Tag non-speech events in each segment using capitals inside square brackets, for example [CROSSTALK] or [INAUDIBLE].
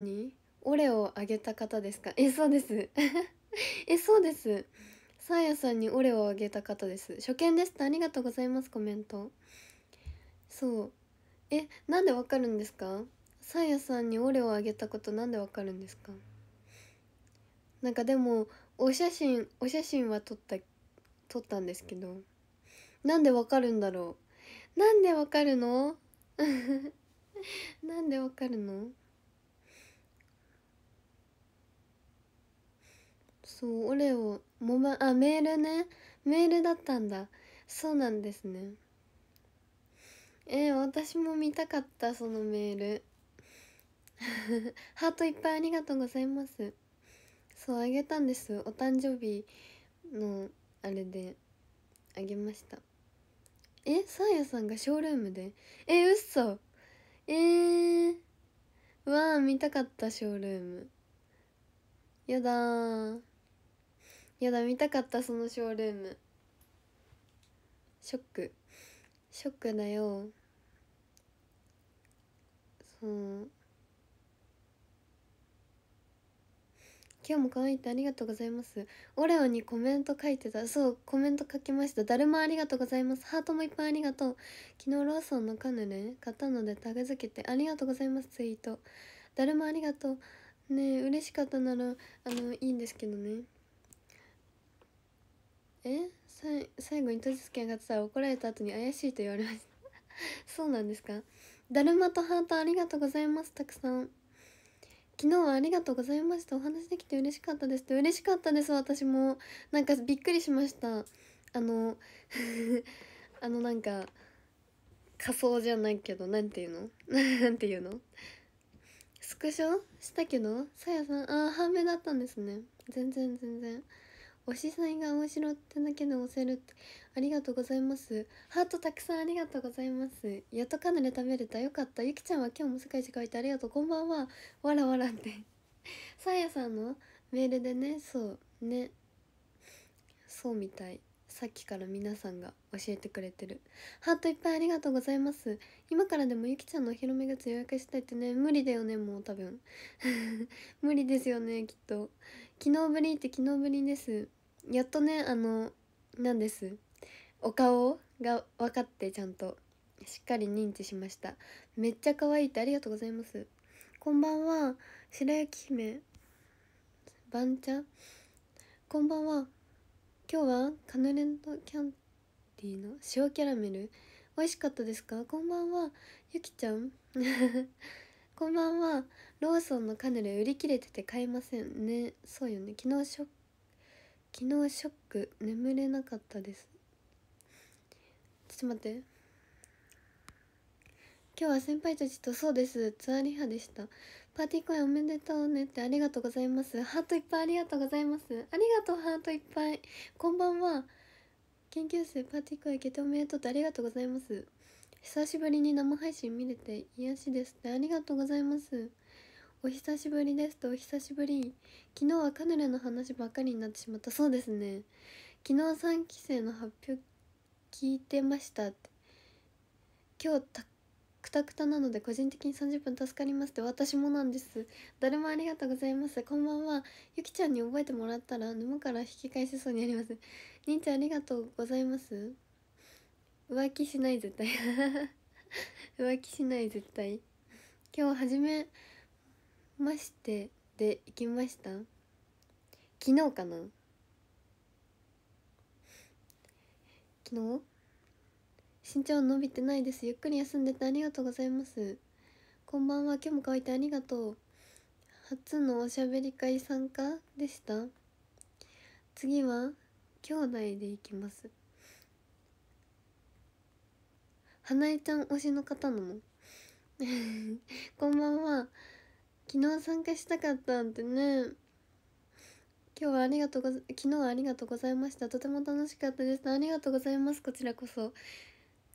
にオレをあげた方ですかえそうです [LAUGHS] えそうですサーヤさんにオレをあげた方です初見ですってありがとうございますコメントそうえなんでわかるんですかサーヤさんにオレをあげたことなんでわかるんですかなんかでもお写真お写真は撮った撮ったんですけどなんでわかるんだろうなんでわかるの [LAUGHS] なんでわかるのそうオレオモバあメールねメールだったんだそうなんですねえー、私も見たかったそのメール [LAUGHS] ハートいっぱいありがとうございますそうあげたんですお誕生日のあれであげましたえサーヤさんがショールームでえ嘘えー、わあ見たかったショールームやだやだ見たかったそのショールームショックショックだよそう今日も可愛いってありがとうございますオレオにコメント書いてたそうコメント書きましただるまありがとうございますハートもいっぱいありがとう昨日ローソンのカヌレ買ったのでタグ付けてありがとうございますツイートだるまありがとうねえ嬉しかったならあのいいんですけどねえさ最後に都道県が勝ってたら怒られた後に怪しいと言われました [LAUGHS] そうなんですかだるまとハートありがとうございますたくさん昨日はありがとうございましたお話できて嬉しかったですって嬉しかったです私もなんかびっくりしましたあの [LAUGHS] あのなんか仮装じゃないけど何て言うの何 [LAUGHS] て言うのスクショしたけどさやさんああ半目だったんですね全然全然推しさんが面白ってだけで押せるってありがとうございますハートたくさんありがとうございますやっとカヌレ食べれたよかったゆきちゃんは今日も世界一書いてありがとうこんばんはわらわらってさやさんのメールでねそうねそうみたいさっきから皆さんが教えてくれてるハートいっぱいありがとうございます今からでもゆきちゃんのお披露目靴予約したいってね無理だよねもう多分 [LAUGHS] 無理ですよねきっと昨日ぶりって昨日ぶりですやっとねあの何ですお顔が分かってちゃんとしっかり認知しましためっちゃ可愛いってありがとうございますこんばんは白雪姫番茶ちゃんこんばんは今日はカヌレントキャンディーの塩キャラメル美味しかったですかこんばんはゆきちゃん [LAUGHS] こんばんはローソンのカヌレ売り切れてて買えませんねそうよね昨日ショッ昨日ショック眠れなかったですちょっと待って今日は先輩たちとそうですツアーリハでしたパーティー公演おめでとうねってありがとうございますハートいっぱいありがとうございますありがとうハートいっぱいこんばんは研究生パーティー公演決定おめでとうってありがとうございます久しぶりに生配信見れて癒しですってありがとうございますお久しぶりですとお久しぶり昨日はカヌレの話ばっかりになってしまったそうですね昨日3期生の発表聞いてましたって今日クくたくたなので個人的に30分助かりますって私もなんです誰もありがとうございますこんばんはゆきちゃんに覚えてもらったら沼から引き返せそうにあります兄ちゃんありがとうございます浮気しない絶対 [LAUGHS] 浮気しない絶対今日初めましてで行きました昨日かな昨日身長伸びてないですゆっくり休んでてありがとうございますこんばんは今日も乾いてありがとう初のおしゃべり会参加でした次は兄弟でいきます花江ちゃん推しの方なの [LAUGHS] こんばんは昨日参加したかったんでね今日はありがとうござ昨日はありがとうございましたとても楽しかったですありがとうございますこちらこそ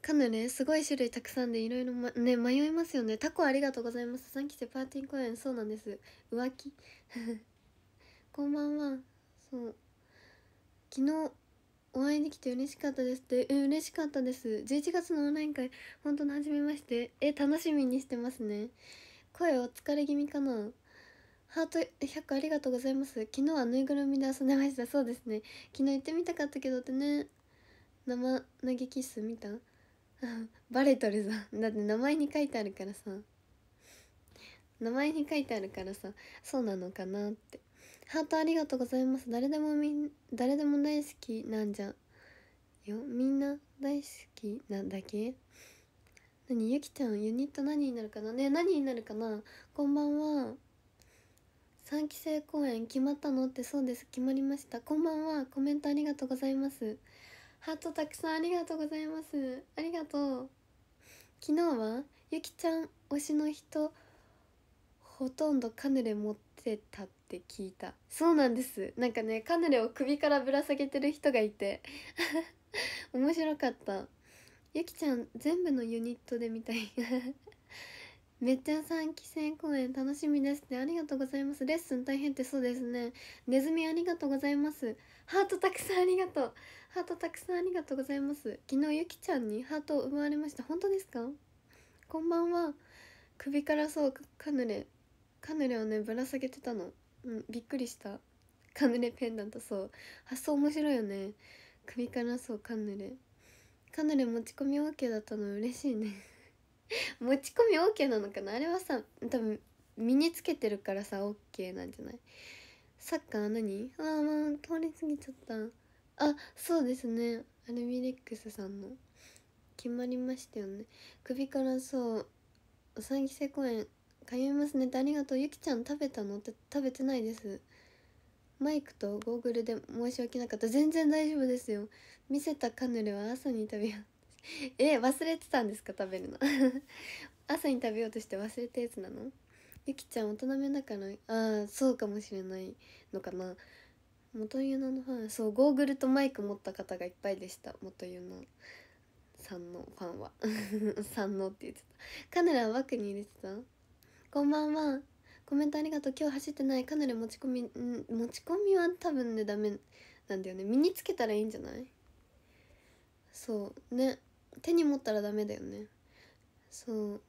カヌねすごい種類たくさんでいろいろね迷いますよねタコありがとうございます3期生パーティー公演そうなんです浮気 [LAUGHS] こんばんはそう昨日お会いできて嬉しかったですってえ嬉しかったです11月のオンライン会本当の初めましてえ楽しみにしてますね声お疲れ気味かなハート100ありがとうございます昨日はぬいぐるみで遊んでましたそうですね昨日行ってみたかったけどってね生投げキッス見たバレとるぞだって名前に書いてあるからさ名前に書いてあるからさそうなのかなってハートありがとうございます誰でもみん誰でも大好きなんじゃよみんな大好きなんだけ何ゆきちゃんユニット何になるかなね何になるかなこんばんは3期生公演決まったのってそうです決まりましたこんばんはコメントありがとうございますハートたくさんありがとうございますありがとう昨日はゆきちゃん推しの人ほとんどカヌレ持ってたって聞いたそうなんですなんかねカヌレを首からぶら下げてる人がいて [LAUGHS] 面白かったゆきちゃん全部のユニットで見たい [LAUGHS] めっちゃさん生公演楽しみですってありがとうございますレッスン大変ってそうですねネズミありがとうございますハートたくさんありがとうハートたくさんありがとうございます昨日ゆきちゃんにハートを奪われました本当ですかこんばんは首からそうカヌレカヌレをねぶら下げてたのうんびっくりしたカヌレペンダントそう発想面白いよね首からそうカヌレかなり持ち込み OK だったの嬉しいね [LAUGHS] 持ち込み OK なのかなあれはさ多分身につけてるからさ OK なんじゃないサッカー何ああまあ通り過ぎちゃったあそうですねアルミレックスさんの決まりましたよね首からそううさぎせ公園通いますねってありがとうゆきちゃん食べたのって食べてないですマイクとゴーグルで申し訳なかった全然大丈夫ですよ見せたカヌレは朝に食べよう [LAUGHS] え忘れてたんですか食べるの [LAUGHS] 朝に食べようとして忘れたやつなのゆきちゃん大人目だからああそうかもしれないのかな元ユナのファンそうゴーグルとマイク持った方がいっぱいでした元ユナさんのファンは [LAUGHS] さんのって言ってたカヌレは枠に入れてたこんばんはコメントありがとう今日走ってないかなり持ち込み持ち込みは多分ねダメなんだよね身につけたらいいんじゃないそうね手に持ったらダメだよねそう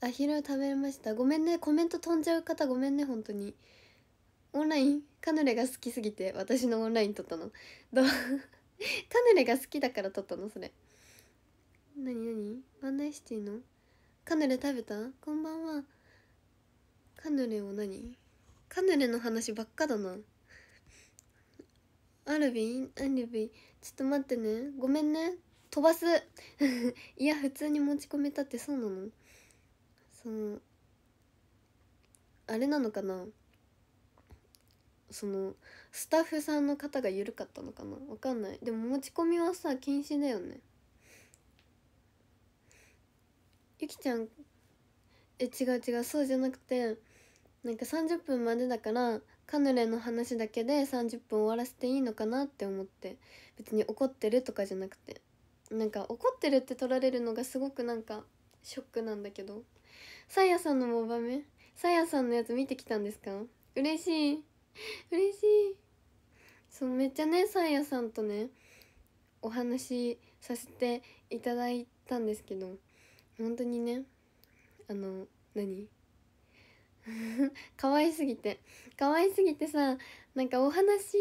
あ昼食べましたごめんねコメント飛んじゃう方ごめんね本当にオンラインカヌレが好きすぎて私のオンライン撮ったのどう [LAUGHS] カヌレが好きだから撮ったのそれなになにワンダイシティのカヌレ食べたこんばんはカヌレを何カヌレの話ばっかだなアルビンアルビンちょっと待ってねごめんね飛ばす [LAUGHS] いや普通に持ち込めたってそうなのそのあれなのかなそのスタッフさんの方が緩かったのかなわかんないでも持ち込みはさ禁止だよねゆきちゃんえ違う違うそうじゃなくてなんか30分までだからカヌレの話だけで30分終わらせていいのかなって思って別に怒ってるとかじゃなくてなんか怒ってるって取られるのがすごくなんかショックなんだけどさやさんのモバメさやさんのやつ見てきたんですか嬉しい嬉しいそうめっちゃねさやさんとねお話しさせていただいたんですけど本当にねあの何可 [LAUGHS] 愛すぎて可愛すぎてさなんかお話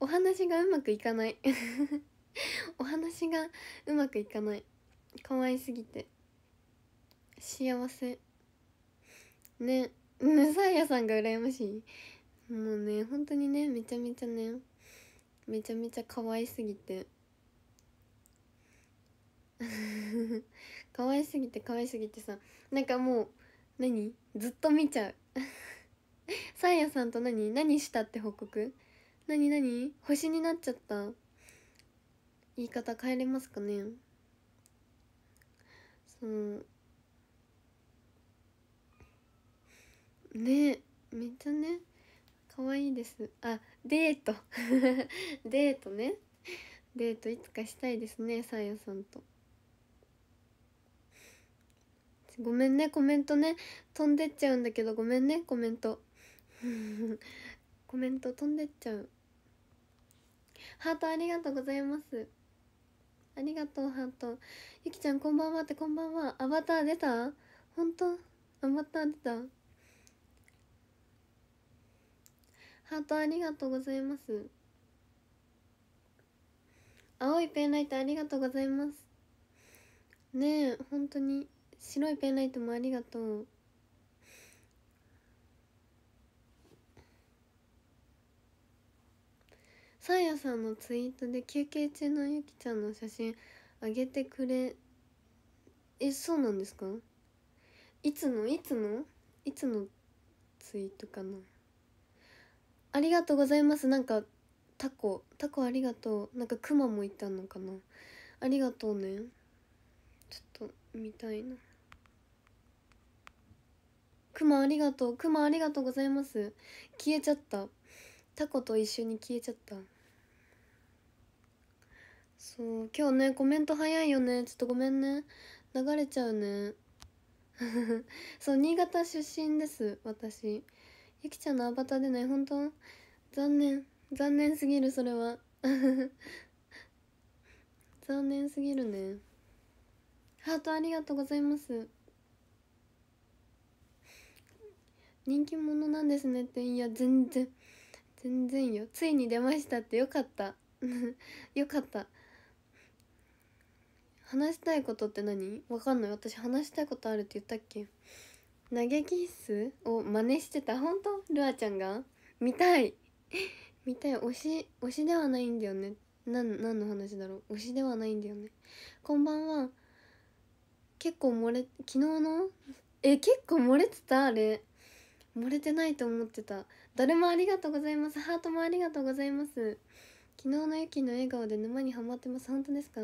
お話がうまくいかない [LAUGHS] お話がうまくいかない可愛すぎて幸せねっサーヤさんが羨ましいもうね本当にねめちゃめちゃねめちゃめちゃ可愛すぎて可愛 [LAUGHS] すぎて可愛すぎてさなんかもう何ずっと見ちゃう [LAUGHS] サーヤさんと何何したって報告何何星になっちゃった言い方変えれますかねそのねめっちゃね可愛いですあデート [LAUGHS] デートねデートいつかしたいですねさやさんと。ごめんねコメントね飛んでっちゃうんだけどごめんねコメント [LAUGHS] コメント飛んでっちゃうハートありがとうございますありがとうハートゆきちゃんこんばんはってこんばんはアバター出た本当アバター出たハートありがとうございます青いペンライトありがとうございますねえ本当に白いペンライトもありがとうサーヤさんのツイートで休憩中のゆきちゃんの写真あげてくれえそうなんですかいつのいつのいつのツイートかなありがとうございますなんかタコタコありがとうなんかクマもいたのかなありがとうねちょっと見たいなクマありがとうクマありがとうございます消えちゃったタコと一緒に消えちゃったそう今日ねコメント早いよねちょっとごめんね流れちゃうね [LAUGHS] そう新潟出身です私ゆきちゃんのアバターでない本当残念残念すぎるそれは [LAUGHS] 残念すぎるねハートありがとうございます人気者なんですねっていや全然全然よついに出ましたってよかった [LAUGHS] よかった話したいことって何わかんない私話したいことあるって言ったっけ嘆きッスを真似してた本当ルアちゃんが見たい見たい推し推しではないんだよねなん何の話だろう推しではないんだよねこんばんは結構漏れ昨日のえ結構漏れてたあれ漏れてないと思ってた誰もありがとうございますハートもありがとうございます昨日のゆきの笑顔で沼にはまってます本当ですか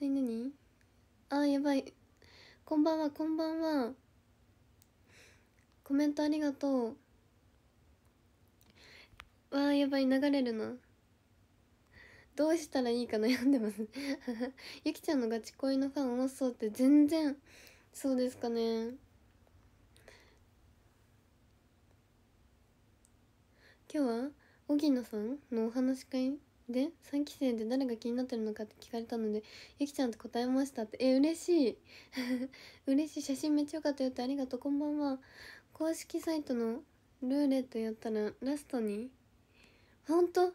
何何あにあやばいこんばんはこんばんはコメントありがとうわあやばい流れるなどうしたらいいか悩んでますゆき [LAUGHS] ちゃんのガチ恋のファン多そうって全然そうですかね今日は荻野さんのお話し会で3期生で誰が気になってるのかって聞かれたのでゆきちゃんと答えましたってえ嬉しい [LAUGHS] 嬉しい写真めっちゃ良かったよってありがとうこんばんは公式サイトのルーレットやったらラストにほんと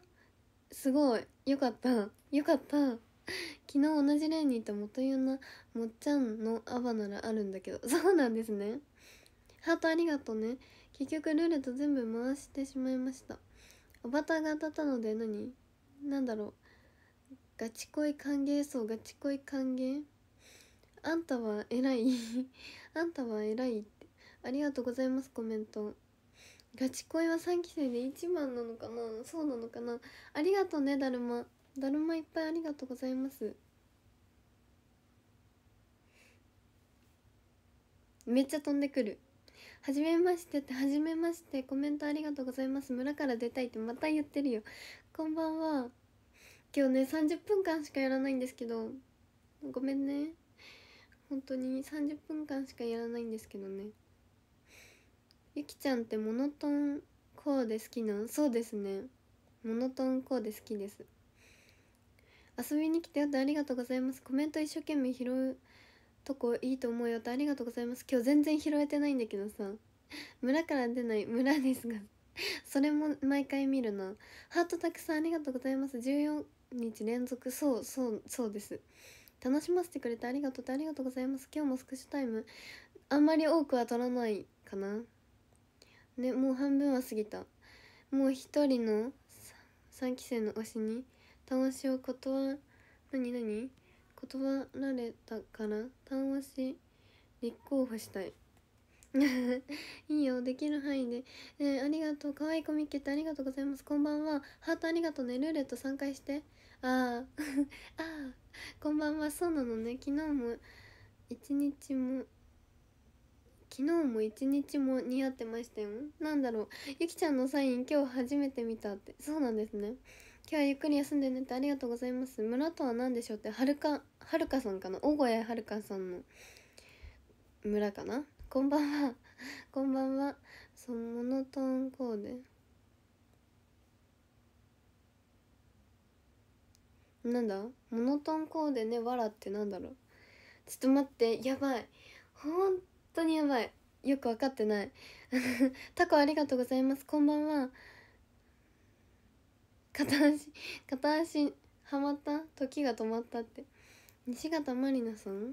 すごいよかったよかった昨日同じ例にいた元湯なもっちゃんのアバならあるんだけど [LAUGHS] そうなんですねハートありがとうね結局ルーレット全部回してしまいましたアバターが当たったので何なんだろうガチ恋歓迎そうガチ恋歓迎あんたは偉い [LAUGHS] あんたは偉いってありがとうございますコメントガチ恋は3期生で一番なのかなそうなのかなありがとうねだるまだるまいっぱいありがとうございますめっちゃ飛んでくるはじめましてってはじめましてコメントありがとうございます村から出たいってまた言ってるよこんばんは今日ね30分間しかやらないんですけどごめんね本当に30分間しかやらないんですけどねゆきちゃんってモノトーンコーデ好きなんそうですねモノトーンコーデ好きです遊びに来てありがとうございますコメント一生懸命拾うとこいいと思うよてありがとうございます今日全然拾えてないんだけどさ村から出ない村ですがそれも毎回見るなハートたくさんありがとうございます14日連続そうそうそうです楽しませてくれてありがとうってありがとうございます今日もスクショタイムあんまり多くは取らないかなねもう半分は過ぎたもう一人の3期生の推しに楽しを断何何断られたから談話し立候補したい [LAUGHS] いいよできる範囲で、えー、ありがとう可愛いコミッケってありがとうございますこんばんはハートありがとうねルーレット3回してあああこんばんはそうなのね昨日も一日も昨日も一日も似合ってましたよなんだろうゆきちゃんのサイン今日初めて見たってそうなんですね今日はゆっくり休んで寝てありがとうございます村とは何でしょうってはるかはるかさんかな大屋はるかさんの村かなこんばんは [LAUGHS] こんばんはそのモノトーンコーデなんだモノトーンコーデねわらってなんだろうちょっと待ってやばい本当にやばいよく分かってない [LAUGHS] タコありがとうございますこんばんは片足片足はまった時が止まったって西方まりなさん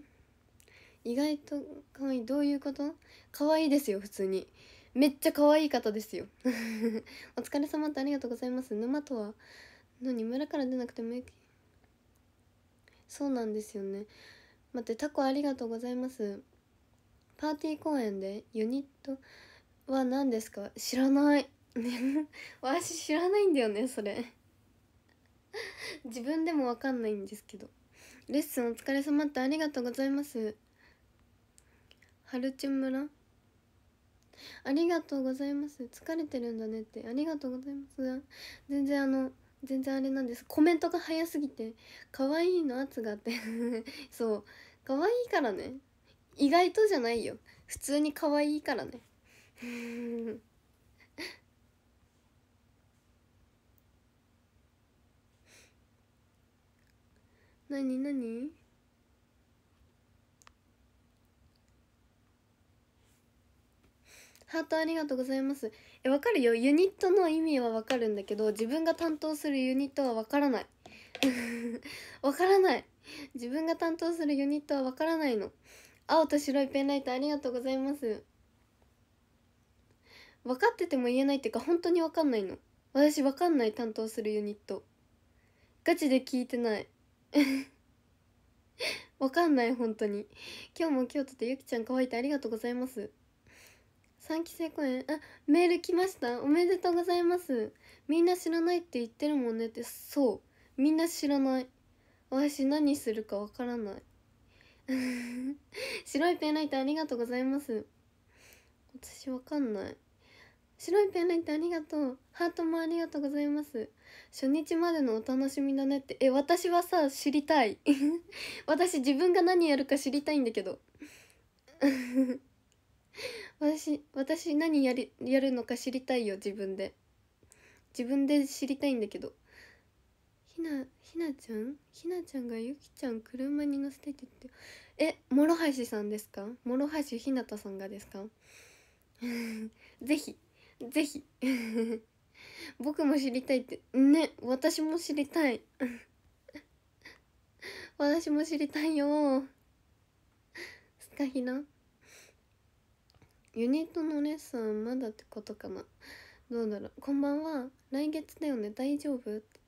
意外と可愛いどういうこと可愛いですよ普通にめっちゃ可愛い方ですよ [LAUGHS] お疲れ様ってありがとうございます沼とは何村から出なくてもいいそうなんですよね待ってタコありがとうございますパーティー公演でユニットは何ですか知らない私知らないんだよねそれ自分でも分かんないんですけどレッスンお疲れ様ってありがとうございますハルチュら。村ありがとうございます疲れてるんだねってありがとうございます全然あの全然あれなんですコメントが早すぎて可愛いの圧があって [LAUGHS] そう可愛いからね意外とじゃないよ普通に可愛いからね [LAUGHS] なになにハートありがとうございますえわかるよユニットの意味はわかるんだけど自分が担当するユニットはわからない [LAUGHS] わからない自分が担当するユニットはわからないの青と白いペンライトありがとうございます分かってても言えないっていうか本当に分かんないの私分かんない担当するユニットガチで聞いてない [LAUGHS] わかんない本当に今日も京都でゆきちゃん可愛いってありがとうございます3期生公演あメール来ましたおめでとうございますみんな知らないって言ってるもんねってそうみんな知らない私何するかわからない [LAUGHS] 白いペンライトありがとうございます私わかんない白いペンライトありがとうハートもありがとうございます初日までのお楽しみだねってえ私はさ知りたい [LAUGHS] 私自分が何やるか知りたいんだけど [LAUGHS] 私私何やりやるのか知りたいよ自分で自分で知りたいんだけどひなひなちゃんひなちゃんがゆきちゃん車に乗せてってえ諸橋さんですか諸橋ひなたさんがですか [LAUGHS] ぜひぜひ僕も知りたいってね私も知りたい [LAUGHS] 私も知りたいよスカヒナユニットのレッスンまだってことかなどうだろうこんばんは来月だよね大丈夫って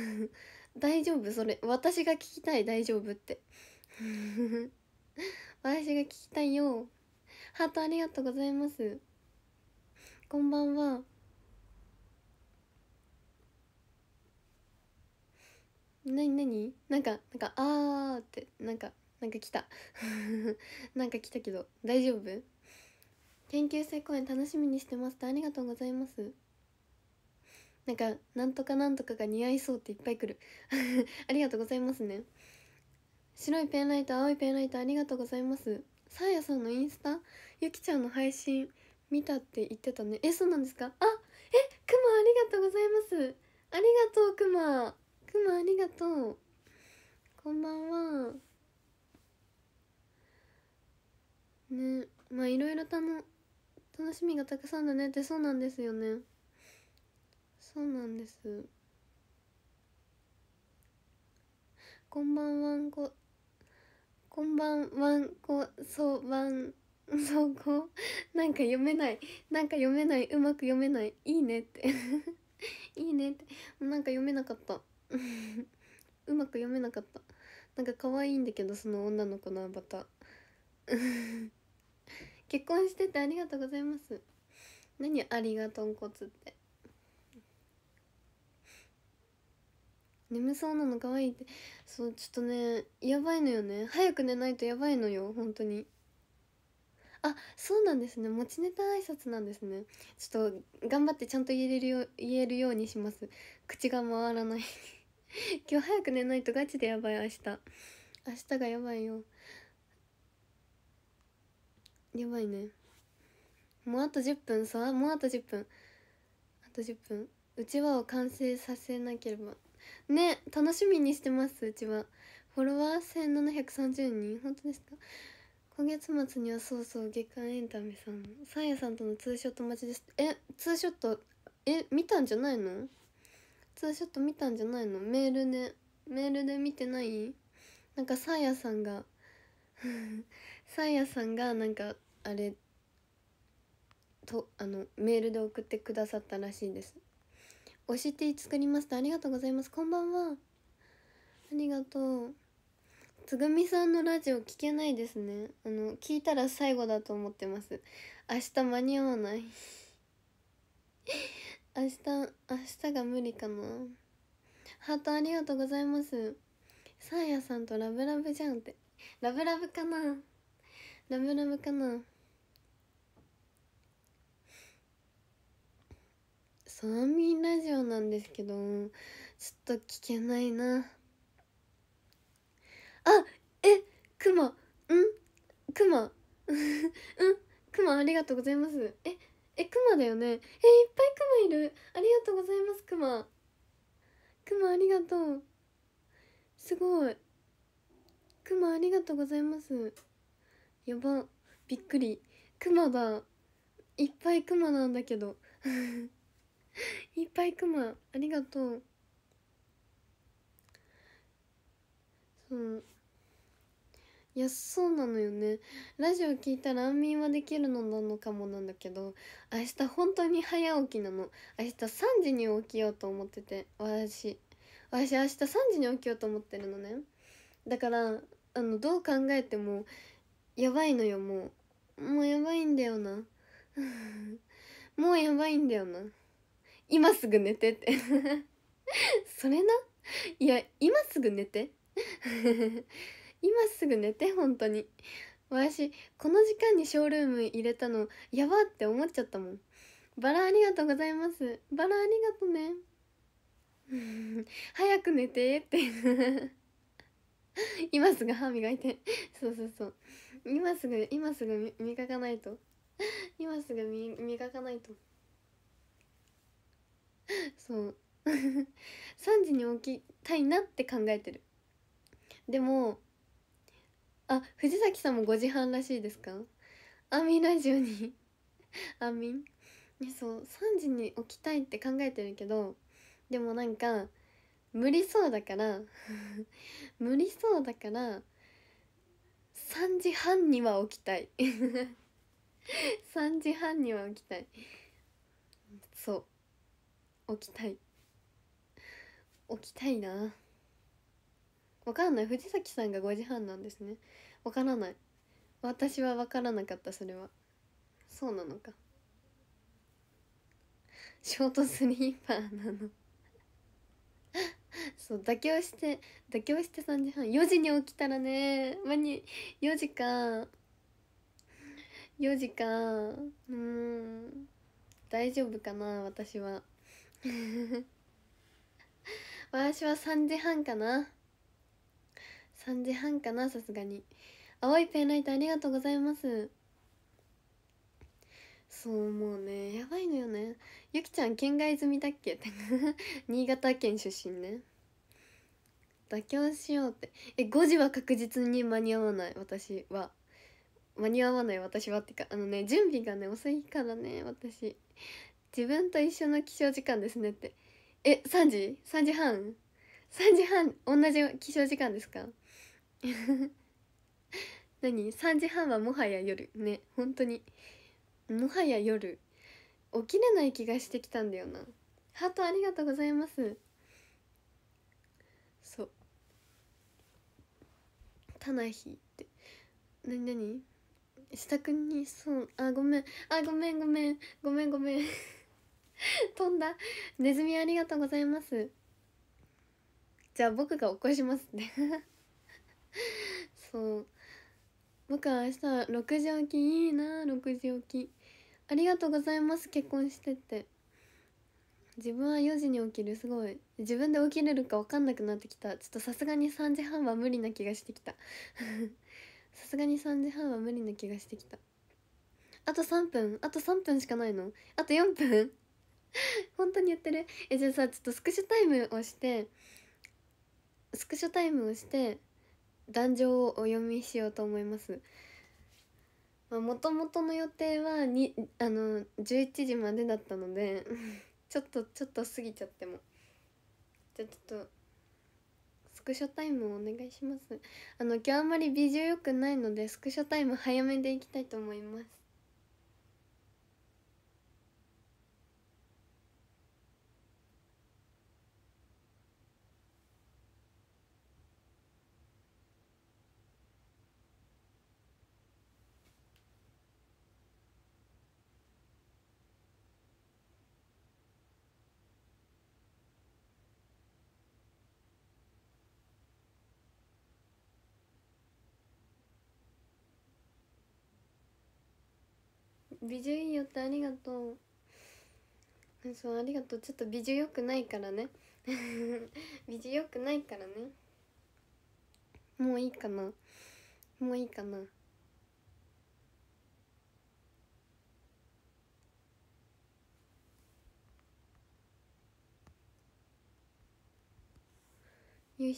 [LAUGHS] 大丈夫それ私が聞きたい大丈夫って [LAUGHS] 私が聞きたいよハートありがとうございますこんばんはなになになんかなんかあーってなんかなんか来た [LAUGHS] なんか来たけど大丈夫研究生公演楽しみにしてますってありがとうございますなんかなんとかなんとかが似合いそうっていっぱい来る [LAUGHS] ありがとうございますね白いペンライト青いペンライトありがとうございますさやさんのインスタゆきちゃんの配信見たって言ってたねえそうなんですかあえくまありがとうございますありがとうくまくまありがとうこんばんはねまあいろいろ楽楽しみがたくさんだねってそうなんですよねそうなんですこんばんはんここんばんはんこそうばんそうこなんか読めないなんか読めないうまく読めないいいねって [LAUGHS] いいねってなんか読めなかった [LAUGHS] うまく読めなかったなんか可愛いんだけどその女の子のアバター [LAUGHS] 結婚しててありがとうございます何ありがとんこつって眠そうなの可愛いってそうちょっとねやばいのよね早く寝ないとやばいのよ本当にあそうなんですね持ちネタ挨拶なんですねちょっと頑張ってちゃんと言えるよ言えるようにします口が回らない [LAUGHS] 今日早く寝ないとガチでやばい明日明日がやばいよやばいねもうあと10分さもうあと10分あと10分うちわを完成させなければね楽しみにしてますうちはフォロワー1730人本当ですか今月末にはそうそう月刊エンタメさんサーヤさんとのツーショット待ちですえツーショットえ見たんじゃないのツーショット見たんじゃないのメールでメールで見てないなんかサーヤさんが [LAUGHS] サーヤさんがなんかあれとあのメールで送ってくださったらしいです推して作りましたありがとうございますこんばんはありがとうつぐみさんのラジオ聞けないですねあの聞いたら最後だと思ってます明日間に合わない明日明日が無理かなハートありがとうございますサーヤさんとラブラブじゃんってラブラブかなラブラブかなサーミンラジオなんですけどちょっと聞けないなあえクマんクマ [LAUGHS] うんクマありがとうございますええクマだよねえいっぱいクマいるありがとうございますクマクマありがとうすごいクマありがとうございますやばびっくりクマだいっぱいクマなんだけど [LAUGHS] いっぱいクマありがとうそのいやそうなのよねラジオ聞いたら安眠はできるのなのかもなんだけど明日本当に早起きなの明日3時に起きようと思ってて私私明日3時に起きようと思ってるのねだからあのどう考えてもやばいのよもうもうやばいんだよな [LAUGHS] もうやばいんだよな今すぐ寝てって [LAUGHS] それないや今すぐ寝て [LAUGHS] 今すぐ寝て本当に私この時間にショールーム入れたのやばって思っちゃったもんバラありがとうございますバラありがとね [LAUGHS] 早く寝てって [LAUGHS] 今すぐ歯磨いてそうそうそう今すぐ今すぐ磨かないと今すぐ磨かないとそう3 [LAUGHS] 時に起きたいなって考えてるでもあ藤崎さんも5時半らしいですかアミラジオに [LAUGHS] アミそう3時に起きたいって考えてるけどでもなんか無理そうだから [LAUGHS] 無理そうだから3時半には起きたい3 [LAUGHS] 時半には起きたいそう起きたい起きたいなわかんない藤崎さんが5時半なんですねわからない私は分からなかったそれはそうなのかショートスリーパーなの [LAUGHS] そう妥協して妥協して3時半4時に起きたらね間に4時か4時かうん大丈夫かな私は [LAUGHS] 私は3時半かな3時半かなさすがに青いペンライトありがとうございますそうもうねやばいのよねゆきちゃん県外済みだっけって [LAUGHS] 新潟県出身ね妥協しようってえ5時は確実に間に合わない私は間に合わない私はってかあのね準備がね遅いからね私自分と一緒の起床時間ですねってえ3時 ?3 時半 ?3 時半同じ起床時間ですか [LAUGHS] 何3時半はもはや夜ね本当にもはや夜起きれない気がしてきたんだよなハートありがとうございますそう「タナヒ」って何何下くんにそうあごめんあごめんごめんごめんごめん [LAUGHS] 飛んだネズミありがとうございますじゃあ僕が起こしますね [LAUGHS] そう僕は明日6時起きいいな6時起きありがとうございます結婚してって自分は4時に起きるすごい自分で起きれるか分かんなくなってきたちょっとさすがに3時半は無理な気がしてきた [LAUGHS] さすがに3時半は無理な気がしてきたあと3分あと3分しかないのあと4分 [LAUGHS] 本当に言ってるえじゃあさちょっとスクショタイムをしてスクショタイムをして壇上をお読みしようと思います。もともとの予定はにあの11時までだったので [LAUGHS] ちょっとちょっと過ぎちゃってもじゃあちょっとスクショタイムをお願いしますあの今日あんまりビジュよくないのでスクショタイム早めでいきたいと思います美女いいよってありがとうそうありがとうちょっと美女よくないからね [LAUGHS] 美女よくないからねもういいかなもういいかなよし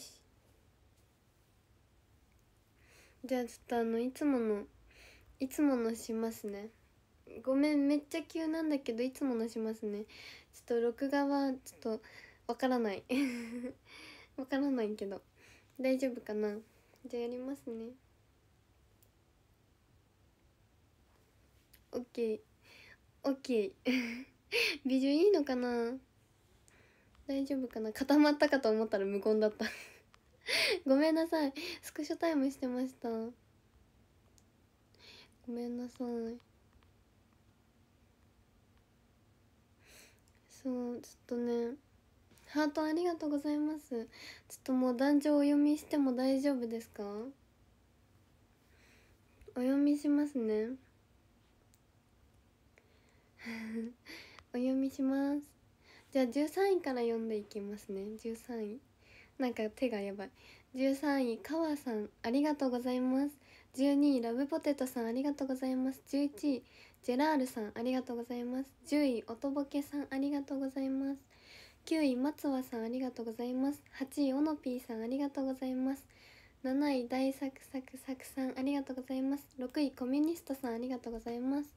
じゃあちょっとあのいつものいつものしますねごめんめっちゃ急なんだけどいつものしますねちょっと録画はちょっとわからない [LAUGHS] わからないけど大丈夫かなじゃあやりますね OKOK、美女いいのかな大丈夫かな固まったかと思ったら無言だったごめんなさいスクショタイムしてましたごめんなさいそうちょっとねハートありがとうございますちょっともう壇上お読みしても大丈夫ですかお読みしますね [LAUGHS] お読みしますじゃあ13位から読んでいきますね13位なんか手がやばい13位かわさんありがとうございます12位ラブポテトさんありがとうございます11位ジェラールさんありがとうございます10位おとぼけさんありがとうございます9位松葉さんありがとうございます8位おのぴーさんありがとうございます7位大サクサクサクさんありがとうございます6位コミュニストさんありがとうございます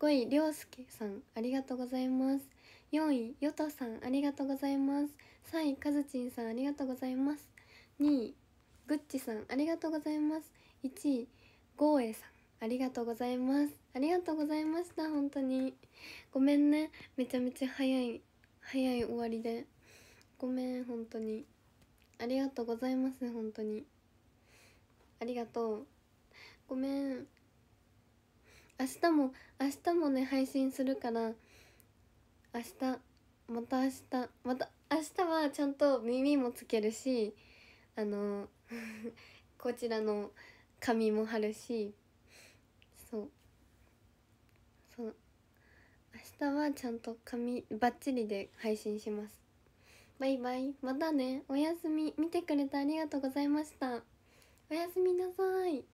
5位りょうすけさんありがとうございます4位よとさんありがとうございます3位かずちんさんありがとうございます2位ぐっちさんありがとうございます1位ゴーエさんありがとうございますありがとうございました本当にごめんねめちゃめちゃ早い早い終わりでごめん本当にありがとうございます本当にありがとうごめん明日も明日もね配信するから明日また明日また明日はちゃんと耳もつけるしあの [LAUGHS] こちらの髪も貼るし日はちゃんと紙バッチリで配信しますバイバイまたねおやすみ見てくれてありがとうございましたおやすみなさい